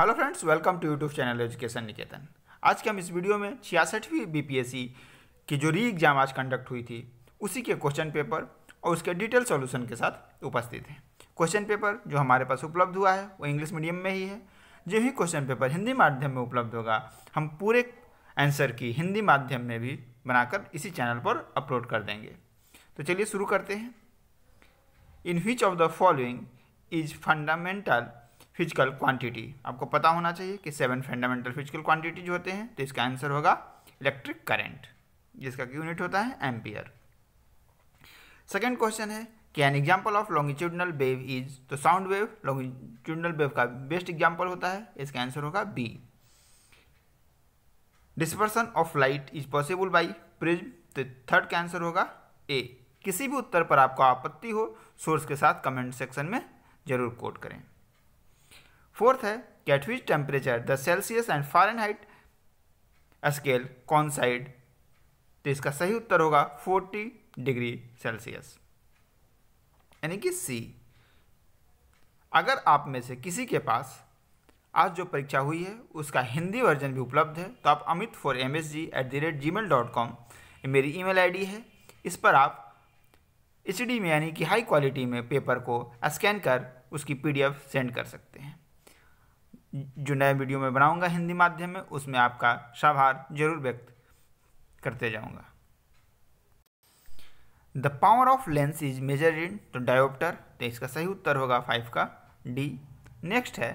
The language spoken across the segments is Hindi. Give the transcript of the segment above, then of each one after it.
Hello friends welcome to YouTube channel education Niketan आज के हम इस वीडियो में छियासठवीं बीपीएससी की जो री एग्ज़ाम आज कंडक्ट हुई थी उसी के क्वेश्चन पेपर और उसके डिटेल सॉल्यूशन के साथ उपस्थित हैं क्वेश्चन पेपर जो हमारे पास उपलब्ध हुआ है वो इंग्लिश मीडियम में ही है जो ही क्वेश्चन पेपर हिंदी माध्यम में उपलब्ध होगा हम पूरे आंसर की हिंदी माध्यम में भी बनाकर इसी चैनल पर अपलोड कर देंगे तो चलिए शुरू करते हैं इन which of the following is fundamental physical quantity आपको पता होना चाहिए कि सेवन फंडामेंटल फिजिकल जो होते हैं तो इसका आंसर होगा इलेक्ट्रिक करंट जिसका यूनिट होता है एम्पियर सेकेंड क्वेश्चन है कि an example of longitudinal wave is तो साउंड वेव लॉन्गिट्यूडनल वेव का बेस्ट एग्जाम्पल होता है इसका आंसर होगा B dispersion of light is possible by prism तो थर्ड का आंसर होगा ए किसी भी उत्तर पर आपको आपत्ति हो सोर्स के साथ कमेंट सेक्शन में ज़रूर कोट करें फोर्थ है temperature the Celsius and Fahrenheit scale कौन साइड तो इसका सही उत्तर होगा 40 डिग्री सेल्सियस यानी कि सी अगर आप में से किसी के पास आज जो परीक्षा हुई है उसका हिंदी वर्जन भी उपलब्ध है तो आप Amit four M S G at the rate Gmail dot com मेरी ईमेल आईडी है इस पर आप एच डी में यानी कि हाई क्वालिटी में पेपर को स्कैन कर उसकी पीडीएफ सेंड कर सकते हैं जो नया वीडियो मैं बनाऊंगा हिंदी माध्यम में उसमें आपका शाभार जरूर व्यक्त करते जाऊंगा the power of lens is measure in तो डायोप्टर तो इसका सही उत्तर होगा फाइव का डी नेक्स्ट है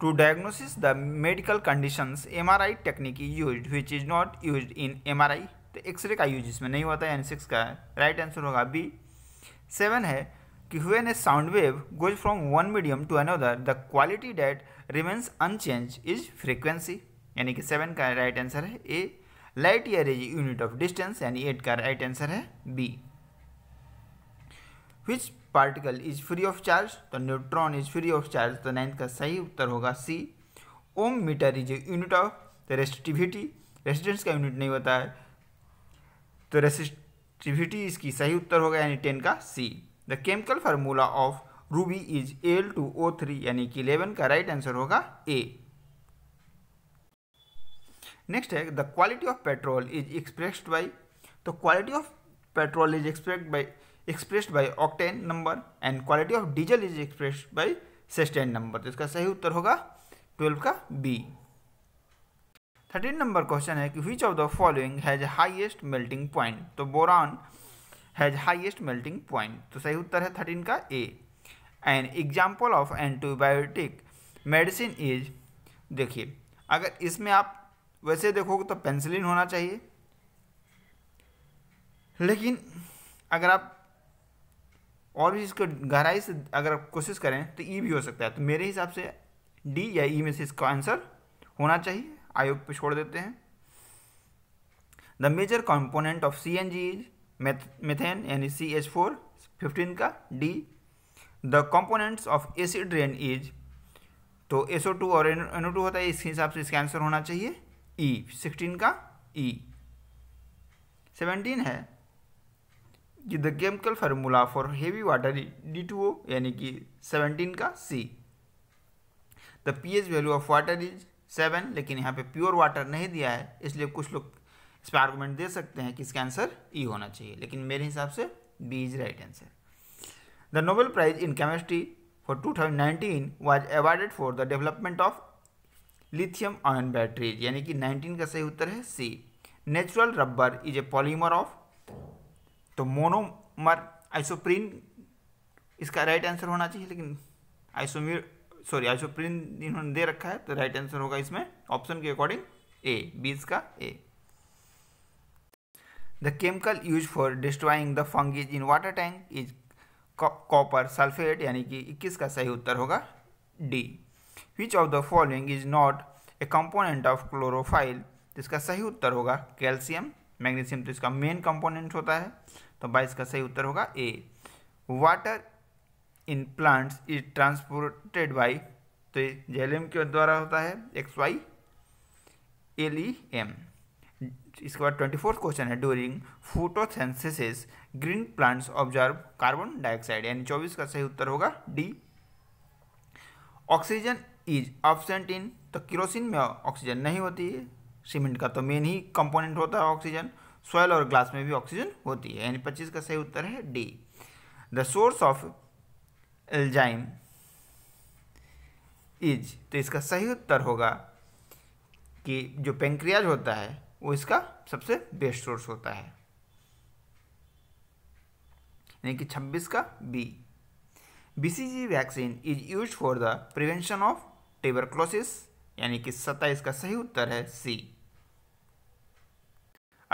to diagnosis the medical conditions I technique use which is not use in M R I तो एक्सरे का यूज इसमें नहीं होता है एन सिक्स का राइट आंसर होगा बी सेवन है कि when a sound wave goes from one medium to another the quality that remains unchange is frequency यानी कि सेवन का राइट आंसर है A light year is unit of distance यानी एट का राइट आंसर है B which particle is free of charge तो neutron is free of charge तो नाइन्थ का सही उत्तर होगा C ohm metre is unit of the resistivity resistance का यूनिट नहीं होता है तो रेसिस्टिविटी इसकी सही उत्तर होगा यानी टेन का C the chemical formula of ruby is L two O three यानी कि इलेवन का राइट right आंसर होगा ए नेक्स्ट है the quality of petrol is expressed by तो quality of petrol is expressed by expressed by octane number and quality of diesel is expressed by cetane number तो इसका सही उत्तर होगा ट्वेल्व का बी थर्टीन नंबर क्वेश्चन है कि which of the following has highest melting point तो boron has highest melting point तो सही उत्तर है थर्टीन का A an example of antibiotic medicine is देखिए अगर इसमें आप वैसे देखोगे तो पेंसिलिन होना चाहिए लेकिन अगर आप और भी इसको गहराई से अगर आप कोशिश करें तो ई e भी हो सकता है तो मेरे हिसाब से डी या ई e में से इसका आंसर होना चाहिए आयोग पे छोड़ देते हैं the major component of C N G is methane यानी सी एच फोर फिफ्टीन का D the components of acid rain is तो एसओ टू और एनओ टू होता है इसके हिसाब से इसका आंसर होना चाहिए ई e, सिक्सटीन का ई e. सेवनटीन है कि the chemical formula for heavy water D two O यानी कि सेवनटीन का C the pH value of water is seven लेकिन यहाँ पे प्योर वाटर नहीं दिया है इसलिए कुछ लोग इस पर आर्गूमेंट दे सकते हैं कि इसका आंसर ई e होना चाहिए लेकिन मेरे हिसाब से B is right answer the Nobel prize in chemistry for 2019 was awarded for the development of lithium ion batteries यानी कि 19 का सही उत्तर है C natural rubber is a polymer of तो मोनोमर आइसोप्रीन इसका राइट आंसर होना चाहिए लेकिन आइसोमीर सॉरी आइसोप्रीन इन्होंने दे रखा है तो राइट आंसर होगा इसमें ऑप्शन के अकॉर्डिंग ए बीस का ए The chemical used for destroying the fungus in water tank is copper sulfate यानी कि 21 का सही उत्तर होगा D which of the following is not a component of chlorophyll तो इसका सही उत्तर होगा कैल्शियम मैग्नीशियम तो इसका मेन कंपोनेंट होता है तो बाईस का सही उत्तर होगा A water in plants is transported by तो ये जेलियम के द्वारा होता है X Y L E M इसके बाद ट्वेंटी फोर्थ क्वेश्चन है during photosynthesis green plants observe carbon dioxide यानी चौबीस का सही उत्तर होगा D oxygen is absent in तो किरोसिन में ऑक्सीजन नहीं होती है सीमेंट का तो मेन ही कंपोनेंट होता है ऑक्सीजन सॉयल और ग्लास में भी ऑक्सीजन होती है यानी पच्चीस का सही उत्तर है D the source of algin is तो इसका सही उत्तर होगा कि जो पेंक्रियाज होता है वो इसका सबसे बेस्ट सोर्स होता है यानी कि 26 का B BCG vaccine is use for the prevention of tuberculosis यानी कि 27 का सही उत्तर है C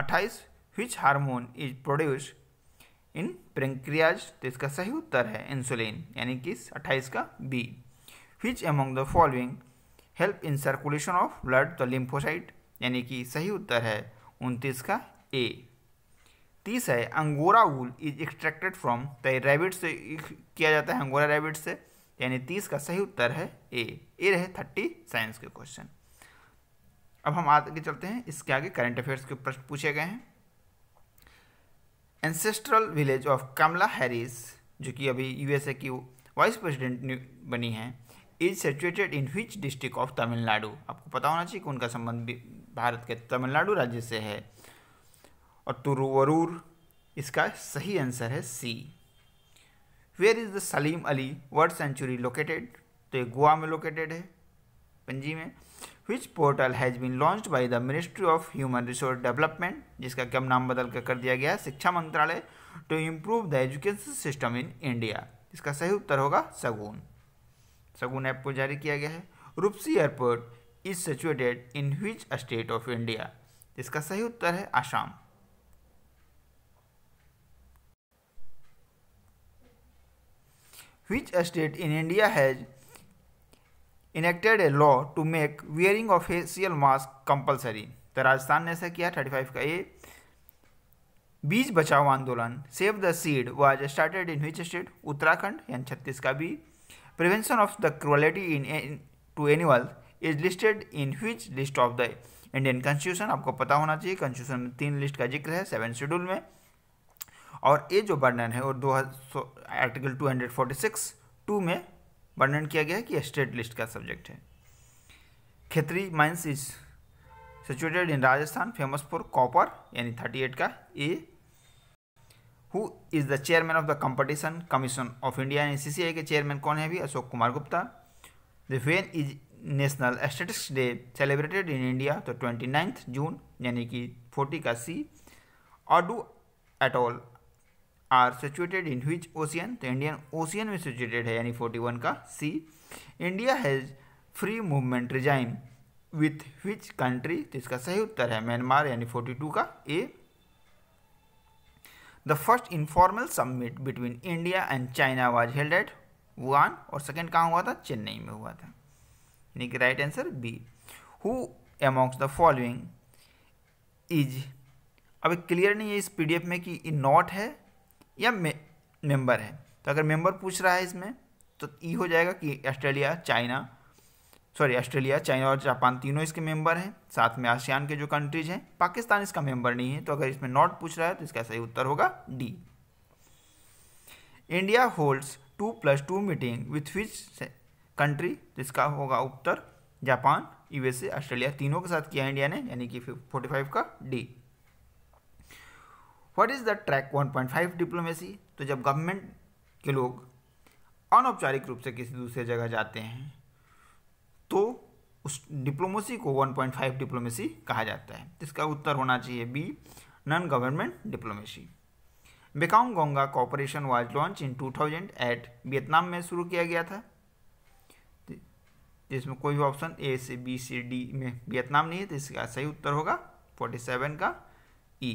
28 which hormone is produce in pancreas तो इसका सही उत्तर है इंसुलिन यानी कि 28 का B which among the following help in circulation of blood the lymphocyte यानी कि सही उत्तर है उनतीस का ए तीस है angora wool is extracted from the rabbit से किया जाता है अंगोरा रैबिट से यानी तीस का सही उत्तर है ए ए रहे थर्टी साइंस के क्वेश्चन अब हम आगे चलते हैं इसके आगे करंट अफेयर्स के प्रश्न पूछे गए हैं ancestral village of Kamala Harris जो कि अभी यूएसए की वाइस प्रेसिडेंट बनी हैं is situated in which district of Tamil Nadu आपको पता होना चाहिए कि उनका संबंध भारत के तमिलनाडु राज्य से है और तुरुवरूर इसका सही आंसर है C where is the Salim Ali world sanctuary located तो ये गोवा में लोकेटेड है पंजी में which portal has been launch by the ministry of human resource development जिसका कम नाम बदल कर कर दिया गया है शिक्षा मंत्रालय to improve the education system in India इसका सही उत्तर होगा सगुन सगुन ऐप को जारी किया गया है Rupsi airport is situated in which state of India इसका सही उत्तर है Assam which state in India has enacted a law to make wearing of facial mask compulsory तो राजस्थान ने ऐसा किया थर्टी फाइव का ये Beej Bachao Andolan save the seed was started in which state Uttarakhand यानी छत्तीस का भी prevention of the cruelty in to animal is listed in which list of the Indian constitution आपको पता होना चाहिए कॉन्स्टिट्यूशन में तीन लिस्ट का जिक्र है सेवन शेड्यूल में और ये जो वर्णन है वो दो article two hundred forty six two में वर्णन किया गया है कि स्टेट लिस्ट का सब्जेक्ट है Khetri mines is situated in Rajasthan famous for copper यानी थर्टी एट का A who is the chairman of the competition commission of India यानी सी के चेयरमैन कौन है अभी Ashok Kumar Gupta the when is national statistics day celebrated in India तो ट्वेंटी नाइन्थ जून यानी कि फोर्टी का सी ऑडू all are situated in which ocean तो इंडियन ओशियन में सिचुएटेड है यानी फोर्टी वन का C India has free movement regime with which country तो इसका सही उत्तर है म्यांमार यानी फोर्टी टू का A the first informal summit between India and China was held at Wuhan और सेकेंड कहाँ हुआ था चेन्नई में हुआ था यानी कि right answer B who amongst the following is अब क्लियर नहीं है इस पीडीएफ में कि नॉट है या मेंबर है तो अगर मेंबर पूछ रहा है इसमें तो ई e हो जाएगा कि Australia China sorry Australia China और जापान तीनों इसके मेंबर हैं साथ में आसियान के जो कंट्रीज हैं पाकिस्तान इसका मेंबर नहीं है तो अगर इसमें नॉट पूछ रहा है तो इसका सही उत्तर होगा D India holds two plus two meeting with which country जिसका होगा उत्तर जापान यूएसए ऑस्ट्रेलिया तीनों के साथ किया इंडिया ने यानी कि फोर्टी फाइव का D what is the track 1.5 diplomacy तो जब गवर्नमेंट के लोग अनौपचारिक रूप से किसी दूसरे जगह जाते हैं तो उस डिप्लोमेसी को 1.5 डिप्लोमेसी कहा जाता है इसका उत्तर होना चाहिए B non government diplomacy Mekong Ganga cooperation was launch in thousand eight Vietnam में शुरू किया गया था जिसमें कोई भी ऑप्शन ए से बी सी डी में वियतनाम नहीं है तो इसका सही उत्तर होगा फोर्टी सेवन का E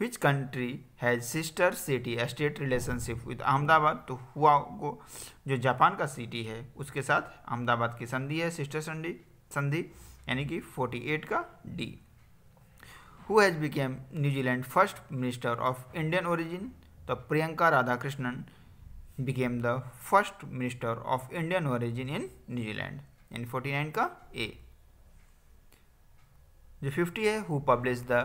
which country has sister city state relationship with Ahmedabad तो हुआ को जो जापान का सिटी है उसके साथ अहमदाबाद की संधि है सिस्टर संधि संधि यानी कि फोर्टी एट का D who has became New Zealand first minister of Indian origin तो Priyanka Radhakrishnan became the first minister of Indian origin in New Zealand यानी फोर्टी नाइन का ए जो फिफ्टी है who publish the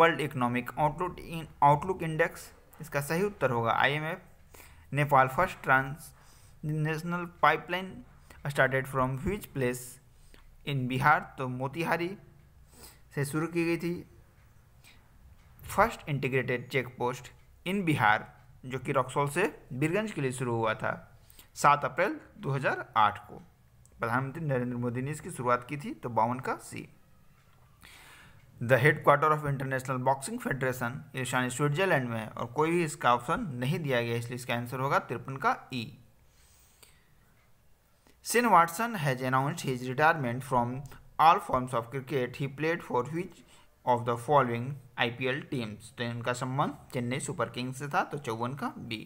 world economic outlook in outlook index इसका सही उत्तर होगा I M F Nepal first trans national pipeline started from which place in Bihar तो मोतिहारी से शुरू की गई थी first integrated check post in Bihar जो कि रक्सौल से बीरगंज के लिए शुरू हुआ था सात अप्रैल 2008 को प्रधानमंत्री नरेंद्र मोदी ने इसकी शुरुआत की थी तो बावन का C the head quarter of international boxing federation ईशानी स्विट्जरलैंड में और कोई भी इसका ऑप्शन नहीं दिया गया इसलिए इसका आंसर होगा तिरपन का E Shane Watson has announce his retirement from all forms of cricket he played for which of the following IPL teams तो इनका संबंध चेन्नई सुपर किंग्स से था तो चौवन का बी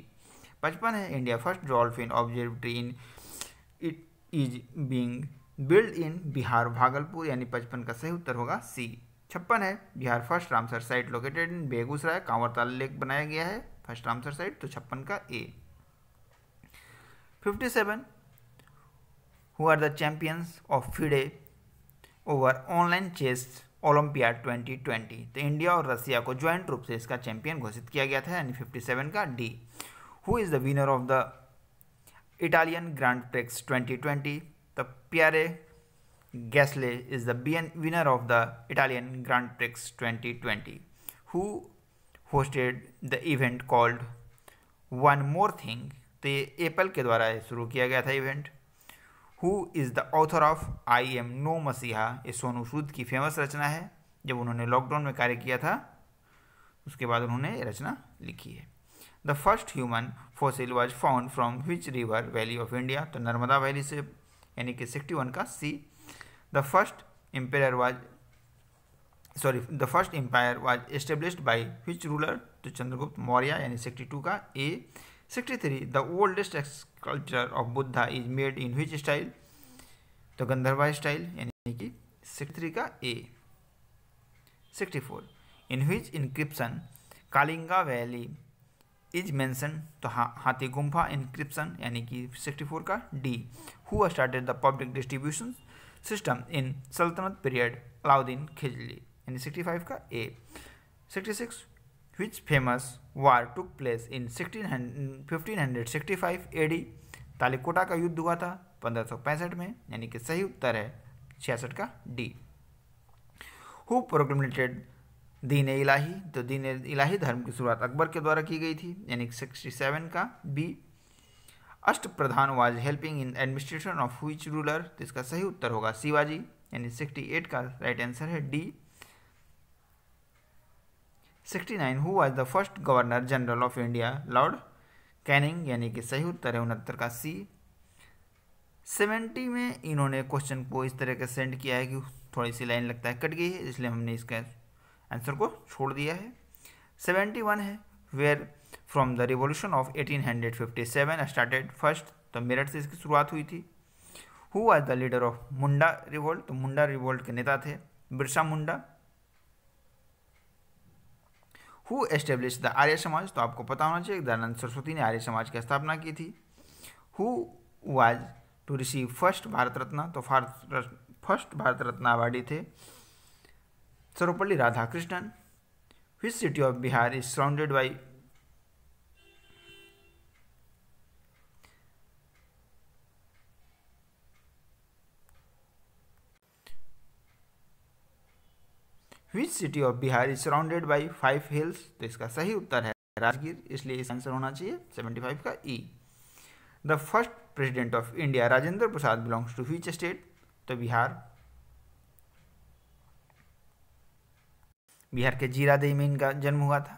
पचपन है India first dolphin observatory in it is being build in Bihar Bhagalpur यानी पचपन का सही उत्तर होगा सी छप्पन है Bihar first Ramsar site located in Begusarai Kanwar Tal lake बनाया गया है फर्स्ट रामसर साइट तो छप्पन का A fifty seven who are the champions of FIDE over online chess olympiad 2020 तो इंडिया और रसिया को ज्वाइंट रूप से इसका चैंपियन घोषित किया गया था यानी 57 का D who is the winner of the Italian grand prix 2020 तो Pierre Gasly is the winner of the Italian grand prix 2020 who hosted the event called one more thing तो ये एप्पल के द्वारा शुरू किया गया था event who is the author of I am no messiah ये सोनू सूद की फेमस रचना है जब उन्होंने लॉकडाउन में कार्य किया था उसके बाद उन्होंने ये रचना लिखी है the first human fossil was found from which river valley of India तो नर्मदा वैली से यानी कि सिक्सटी वन का C the first empire was sorry the first empire was established by which ruler तो चंद्रगुप्त मौर्य यानी सिक्सटी टू का A sixty three the oldest sculpture of Buddha is made in which style तो गंधर्वा स्टाइल यानी कि सिक्सटी थ्री का A sixty four in which inscription Kalinga valley is mention तो हा, हाथी गुम्फा इनक्रिप्सन यानी कि सिक्सटी फोर का D who started the public distribution system in सल्तनत पीरियड अलाउद्दीन खिजली यानी सिक्सटी फाइव का A sixty six in sixteen fifteen hundred sixty five A D Talikota का युद्ध हुआ था पंद्रह में यानी कि सही उत्तर है छियासठ का डी हु प्रोग्रामेटेड दीन इलाही तो दीन इलाही धर्म की शुरुआत अकबर के द्वारा की गई थी यानी सिक्सटी सेवन का B Ashta Pradhan was helping in administration of which ruler तो इसका सही उत्तर होगा शिवाजी यानी सिक्सटी एट का राइट आंसर है D 69 who was the first governor general of India Lord Canning यानी कि सही उत्तर है उनहत्तर का सी सेवेंटी में इन्होंने क्वेश्चन को इस तरह का सेंड किया है कि थोड़ी सी लाइन लगता है कट गई है इसलिए हमने इसका आंसर को छोड़ दिया है सेवेंटी वन है where from the revolution of 1857 started first तो मेरठ से इसकी शुरुआत हुई थी who was the leader of Munda revolt तो मुंडा रिवोल्ट के नेता थे Birsa Munda who establish the Arya Samaj तो आपको पता होना चाहिए दयानंद सरस्वती ने आर्य समाज की स्थापना की थी who was to receive first Bharat Ratna तो फर्स्ट भारत रत्न अवार्डी थे Sarvepalli Radhakrishnan which city of Bihar is surrounded by which city of Bihar is surrounded by five hills तो इसका सही उत्तर है राजगीर इसलिए इस आंसर होना चाहिए सेवेंटी फाइव का E the first president of India Rajendra Prasad belongs to which state तो बिहार बिहार के जीरादेई में इनका जन्म हुआ था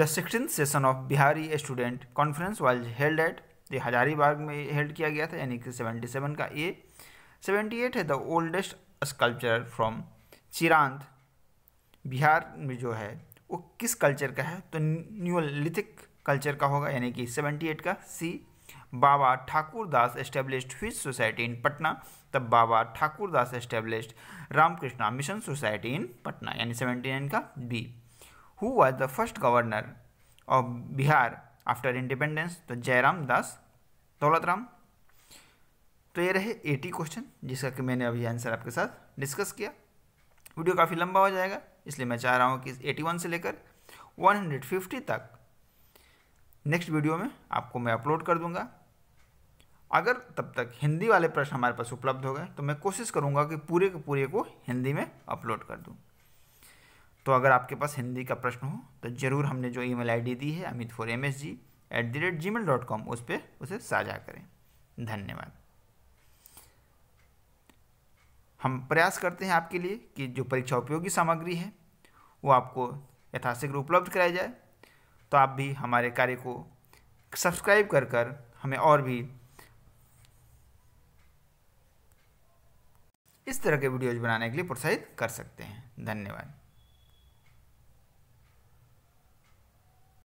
the sixteen session of Bihari student conference was held at ये हजारीबाग में हेल्ड किया गया था यानी कि सेवेंटी सेवन का ए सेवेंटी एट है the oldest sculpture from Chirand Bihar में जो है वो किस कल्चर का है तो न्यूलिथिक कल्चर का होगा यानी कि 78 का C Baba Thakur Das established fish society in Patna तब Baba Thakur Das established Ramakrishna mission society in Patna यानी सेवेंटी नाइन का B who was the first governor of Bihar after independence तो जयराम दास दौलत राम तो ये रहे एटी क्वेश्चन जिसका कि मैंने अभी आंसर आपके साथ डिस्कस किया वीडियो काफ़ी लंबा हो जाएगा इसलिए मैं चाह रहा हूँ कि 81 से लेकर 150 तक नेक्स्ट वीडियो में आपको मैं अपलोड कर दूंगा अगर तब तक हिंदी वाले प्रश्न हमारे पास उपलब्ध हो गए तो मैं कोशिश करूंगा कि पूरे के पूरे को हिंदी में अपलोड कर दूं तो अगर आपके पास हिंदी का प्रश्न हो तो ज़रूर हमने जो ईमेल आईडी दी है Amit four M S G at the rate Gmail dot com उस पर उसे साझा करें धन्यवाद हम प्रयास करते हैं आपके लिए कि जो परीक्षा उपयोगी सामग्री है वो आपको यथाशीघ्र उपलब्ध कराया जाए तो आप भी हमारे कार्य को सब्सक्राइब कर कर हमें और भी इस तरह के वीडियोज बनाने के लिए प्रोत्साहित कर सकते हैं धन्यवाद